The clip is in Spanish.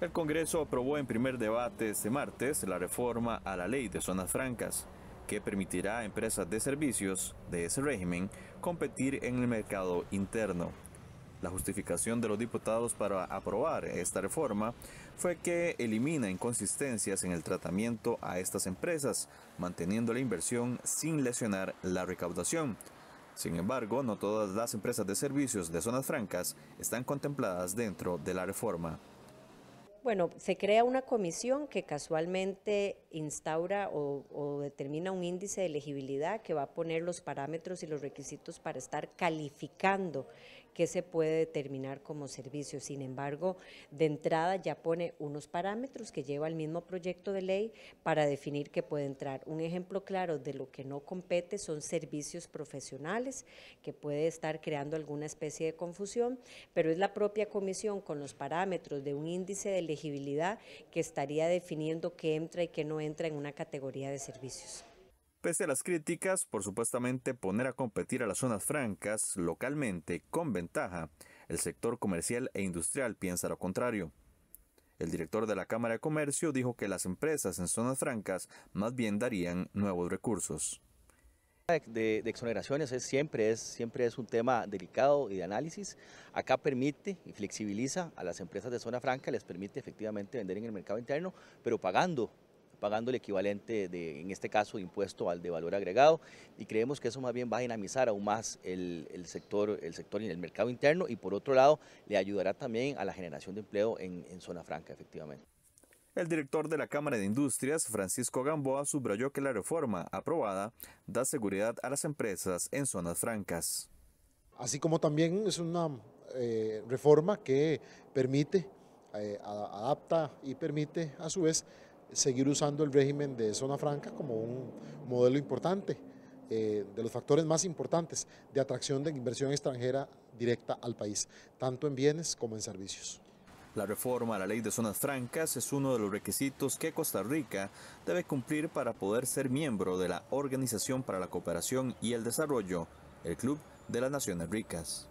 El Congreso aprobó en primer debate este martes la reforma a la ley de zonas francas, que permitirá a empresas de servicios de ese régimen competir en el mercado interno. La justificación de los diputados para aprobar esta reforma fue que elimina inconsistencias en el tratamiento a estas empresas, manteniendo la inversión sin lesionar la recaudación. Sin embargo, no todas las empresas de servicios de zonas francas están contempladas dentro de la reforma. Bueno, se crea una comisión que casualmente instaura o, determina un índice de elegibilidad que va a poner los parámetros y los requisitos para estar calificando que se puede determinar como servicio. Sin embargo, de entrada ya pone unos parámetros que lleva el mismo proyecto de ley para definir qué puede entrar. Un ejemplo claro de lo que no compete son servicios profesionales, que puede estar creando alguna especie de confusión, pero es la propia comisión con los parámetros de un índice de elegibilidad que estaría definiendo qué entra y qué no entra en una categoría de servicios. Pese a las críticas por supuestamente poner a competir a las zonas francas localmente con ventaja, el sector comercial e industrial piensa lo contrario. El director de la Cámara de Comercio dijo que las empresas en zonas francas más bien darían nuevos recursos. De, de, exoneraciones siempre, es, siempre es un tema delicado y de análisis. Acá permite y flexibiliza a las empresas de zona franca, les permite efectivamente vender en el mercado interno, pero pagando pagando el equivalente, de, en este caso, de impuesto al de valor agregado y creemos que eso más bien va a dinamizar aún más el, sector, el sector en el mercado interno y por otro lado le ayudará también a la generación de empleo en, zona franca, efectivamente. El director de la Cámara de Industrias, Francisco Gamboa, subrayó que la reforma aprobada da seguridad a las empresas en zonas francas. Así como también es una eh, reforma que permite, eh, adapta y permite a su vez seguir usando el régimen de zona franca como un modelo importante, eh, de los factores más importantes de atracción de inversión extranjera directa al país, tanto en bienes como en servicios. La reforma a la ley de zonas francas es uno de los requisitos que Costa Rica debe cumplir para poder ser miembro de la Organización para la Cooperación y el Desarrollo, el Club de las Naciones Ricas.